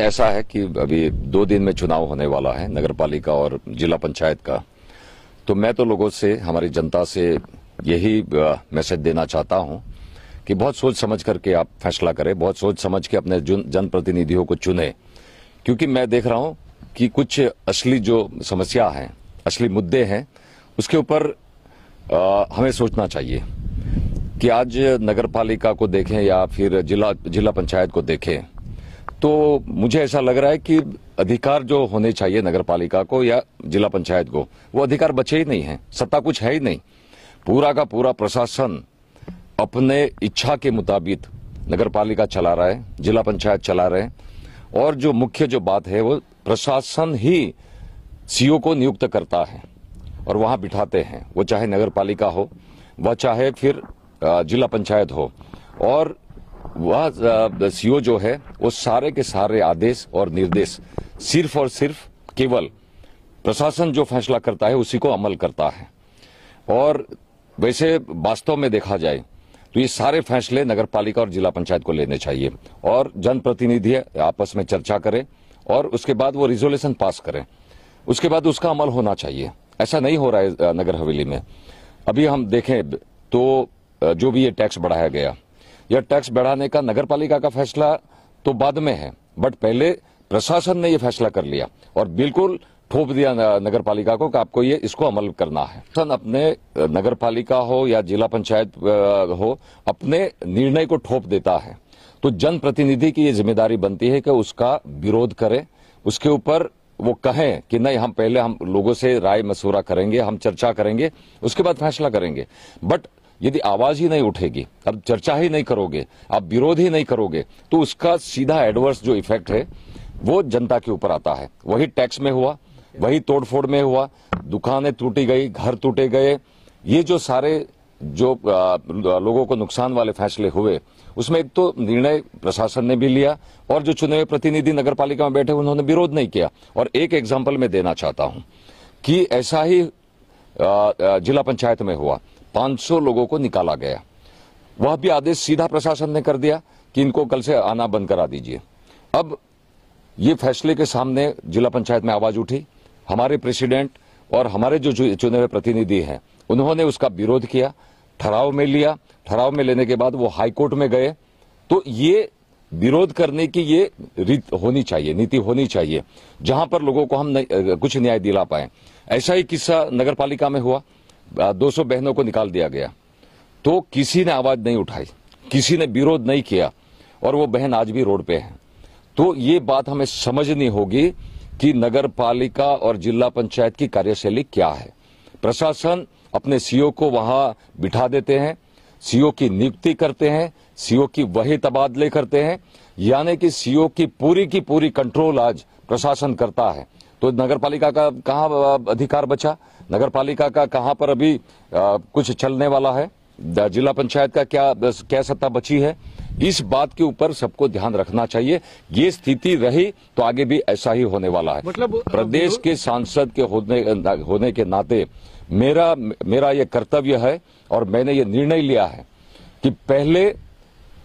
ऐसा है कि अभी दो दिन में चुनाव होने वाला है नगर पालिका और जिला पंचायत का तो मैं तो लोगों से हमारी जनता से यही मैसेज देना चाहता हूँ कि बहुत सोच समझ करके आप फैसला करें बहुत सोच समझ के अपने जनप्रतिनिधियों को चुने क्योंकि मैं देख रहा हूँ कि कुछ असली जो समस्या है असली मुद्दे हैं उसके ऊपर हमें सोचना चाहिए कि आज नगर पालिका को देखें या फिर जिला जिला पंचायत को देखें तो मुझे ऐसा लग रहा है कि अधिकार जो होने चाहिए नगर पालिका को या जिला पंचायत को वो अधिकार बचे ही नहीं है सत्ता कुछ है ही नहीं पूरा का पूरा प्रशासन अपने इच्छा के मुताबिक नगर पालिका चला रहा है जिला पंचायत चला रहे हैं और जो मुख्य जो बात है वो प्रशासन ही सीओ को नियुक्त करता है और वहां बिठाते हैं वो चाहे नगर पालिका हो वह चाहे फिर जिला पंचायत हो और वह सीओ जो है वो सारे के सारे आदेश और निर्देश सिर्फ और सिर्फ केवल प्रशासन जो फैसला करता है उसी को अमल करता है और वैसे वास्तव में देखा जाए तो ये सारे फैसले नगर पालिका और जिला पंचायत को लेने चाहिए और जनप्रतिनिधि आपस में चर्चा करें और उसके बाद वो रिजोल्यूशन पास करें उसके बाद उसका अमल होना चाहिए ऐसा नहीं हो रहा है नगर हवेली में अभी हम देखें तो जो भी ये टैक्स बढ़ाया गया या टैक्स बढ़ाने का नगर पालिका का फैसला तो बाद में है बट पहले प्रशासन ने यह फैसला कर लिया और बिल्कुल थोप दिया नगर पालिका को कि आपको ये इसको अमल करना है सन अपने नगर पालिका हो या जिला पंचायत हो अपने निर्णय को ठोप देता है तो जनप्रतिनिधि की ये जिम्मेदारी बनती है कि उसका विरोध करे उसके ऊपर वो कहें कि नहीं हम पहले हम लोगों से राय मशूरा करेंगे हम चर्चा करेंगे उसके बाद फैसला करेंगे बट यदि आवाज ही नहीं उठेगी अब चर्चा ही नहीं करोगे आप विरोध ही नहीं करोगे तो उसका सीधा एडवर्स जो इफेक्ट है वो जनता के ऊपर आता है वही टैक्स में हुआ वही तोड़फोड़ में हुआ दुकानें टूटी गई घर टूटे गए ये जो सारे जो लोगों को नुकसान वाले फैसले हुए उसमें एक तो निर्णय प्रशासन ने भी लिया और जो चुने हुए प्रतिनिधि नगर पालिका में बैठे उन्होंने विरोध नहीं किया और एक एग्जाम्पल मैं देना चाहता हूं कि ऐसा ही जिला पंचायत में हुआ 500 लोगों को निकाला गया वह भी आदेश सीधा प्रशासन ने कर दिया कि इनको कल से आना बंद करा दीजिए अब ये फैसले के सामने जिला पंचायत में आवाज उठी हमारे प्रेसिडेंट और हमारे जो चुने हुए प्रतिनिधि हैं उन्होंने उसका विरोध किया ठहराव में लिया ठहराव में लेने के बाद वो हाईकोर्ट में गए तो ये विरोध करने की ये रीत होनी चाहिए नीति होनी चाहिए जहां पर लोगों को हम कुछ न्याय दिला पाए ऐसा ही किस्सा नगर पालिका में हुआ 200 बहनों को निकाल दिया गया तो किसी ने आवाज नहीं उठाई किसी ने विरोध नहीं किया और वो बहन आज भी रोड पे है तो ये बात हमें समझनी होगी कि नगर पालिका और जिला पंचायत की कार्यशैली क्या है प्रशासन अपने सीओ को वहां बिठा देते हैं सीओ की नियुक्ति करते हैं सीओ की वही तबादले करते हैं यानी कि सीओ की पूरी की पूरी कंट्रोल आज प्रशासन करता है तो नगर पालिका का कहा अधिकार बचा नगर पालिका का कहां पर अभी आ, कुछ चलने वाला है जिला पंचायत का क्या क्या सत्ता बची है इस बात के ऊपर सबको ध्यान रखना चाहिए ये स्थिति रही तो आगे भी ऐसा ही होने वाला है मतलब प्रदेश के सांसद के होने होने के नाते मेरा मेरा ये कर्तव्य है और मैंने ये निर्णय लिया है कि पहले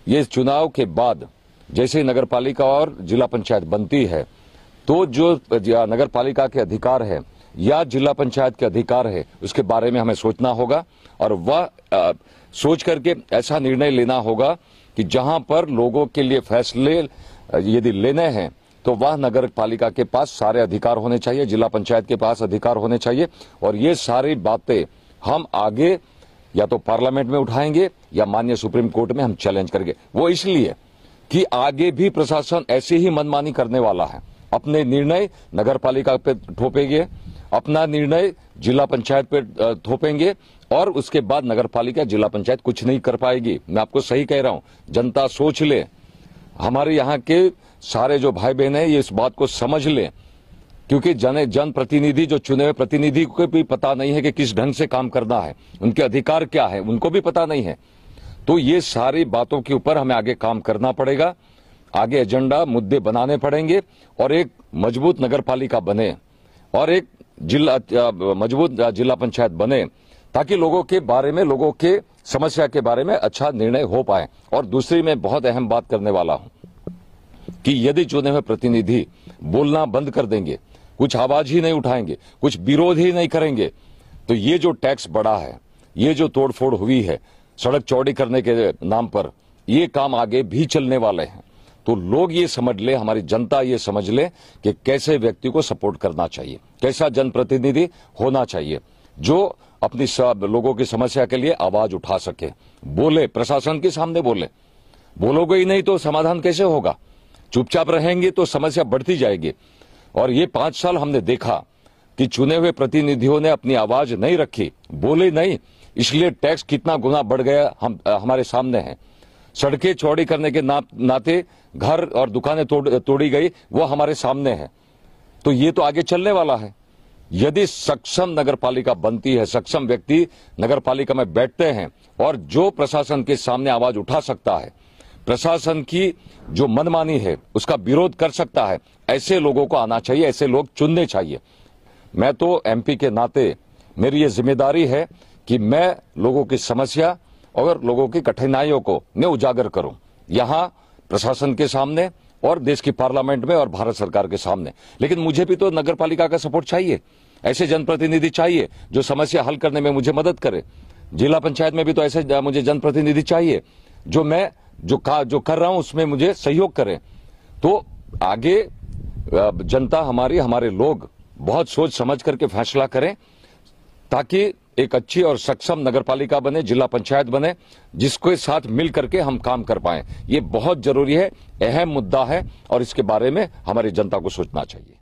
ये चुनाव के बाद जैसे नगर पालिका और जिला पंचायत बनती है तो जो नगर पालिका के अधिकार है या जिला पंचायत के अधिकार है उसके बारे में हमें सोचना होगा और वह सोच करके ऐसा निर्णय लेना होगा कि जहां पर लोगों के लिए फैसले यदि लेने हैं तो वह नगर पालिका के पास सारे अधिकार होने चाहिए जिला पंचायत के पास अधिकार होने चाहिए और ये सारी बातें हम आगे या तो पार्लियामेंट में उठाएंगे या माननीय सुप्रीम कोर्ट में हम चैलेंज करेंगे वो इसलिए कि आगे भी प्रशासन ऐसे ही मनमानी करने वाला है अपने निर्णय नगर पालिका पे थोपेंगे अपना निर्णय जिला पंचायत पर थोपेंगे और उसके बाद नगर पालिका जिला पंचायत कुछ नहीं कर पाएगी मैं आपको सही कह रहा हूं जनता सोच ले हमारे यहाँ के सारे जो भाई बहन है ये इस बात को समझ लें क्योंकि जन जनप्रतिनिधि जो चुने हुए प्रतिनिधि को भी पता नहीं है कि किस ढंग से काम करना है उनके अधिकार क्या है उनको भी पता नहीं है तो ये सारी बातों के ऊपर हमें आगे काम करना पड़ेगा आगे एजेंडा मुद्दे बनाने पड़ेंगे और एक मजबूत नगर पालिका बने और एक जिला मजबूत जिला पंचायत बने ताकि लोगों के बारे में लोगों के समस्या के बारे में अच्छा निर्णय हो पाए और दूसरी मैं बहुत अहम बात करने वाला हूं कि यदि चुने हुए प्रतिनिधि बोलना बंद कर देंगे कुछ आवाज ही नहीं उठाएंगे कुछ विरोध ही नहीं करेंगे तो ये जो टैक्स बढ़ा है ये जो तोड़फोड़ हुई है सड़क चौड़ी करने के नाम पर ये काम आगे भी चलने वाले हैं तो लोग ये समझ ले हमारी जनता ये समझ ले कि कैसे व्यक्ति को सपोर्ट करना चाहिए कैसा जनप्रतिनिधि होना चाहिए जो अपनी सब लोगों की समस्या के लिए आवाज उठा सके बोले प्रशासन के सामने बोले बोलोगे ही नहीं तो समाधान कैसे होगा चुपचाप रहेंगे तो समस्या बढ़ती जाएगी और ये पांच साल हमने देखा कि चुने हुए प्रतिनिधियों ने अपनी आवाज नहीं रखी बोले नहीं इसलिए टैक्स कितना गुना बढ़ गया हम हमारे सामने है सड़कें चौड़ी करने के ना, नाते घर और दुकानें तोड़, तोड़ी गई वो हमारे सामने है तो ये तो आगे चलने वाला है यदि सक्षम नगरपालिका बनती है सक्षम व्यक्ति नगरपालिका में बैठते हैं और जो प्रशासन के सामने आवाज उठा सकता है प्रशासन की जो मनमानी है उसका विरोध कर सकता है ऐसे लोगों को आना चाहिए ऐसे लोग चुनने चाहिए मैं तो एमपी के नाते मेरी ये जिम्मेदारी है कि मैं लोगों की समस्या और लोगों की कठिनाइयों को मैं उजागर करूं यहां प्रशासन के सामने और देश की पार्लियामेंट में और भारत सरकार के सामने लेकिन मुझे भी तो नगर पालिका का सपोर्ट चाहिए ऐसे जनप्रतिनिधि चाहिए जो समस्या हल करने में मुझे मदद करे जिला पंचायत में भी तो ऐसे मुझे जनप्रतिनिधि चाहिए जो मैं जो का, जो कर रहा हूं उसमें मुझे सहयोग करें तो आगे जनता हमारी हमारे लोग बहुत सोच समझ करके फैसला करें ताकि एक अच्छी और सक्षम नगरपालिका बने जिला पंचायत बने जिसके साथ मिल करके हम काम कर पाए ये बहुत जरूरी है अहम मुद्दा है और इसके बारे में हमारी जनता को सोचना चाहिए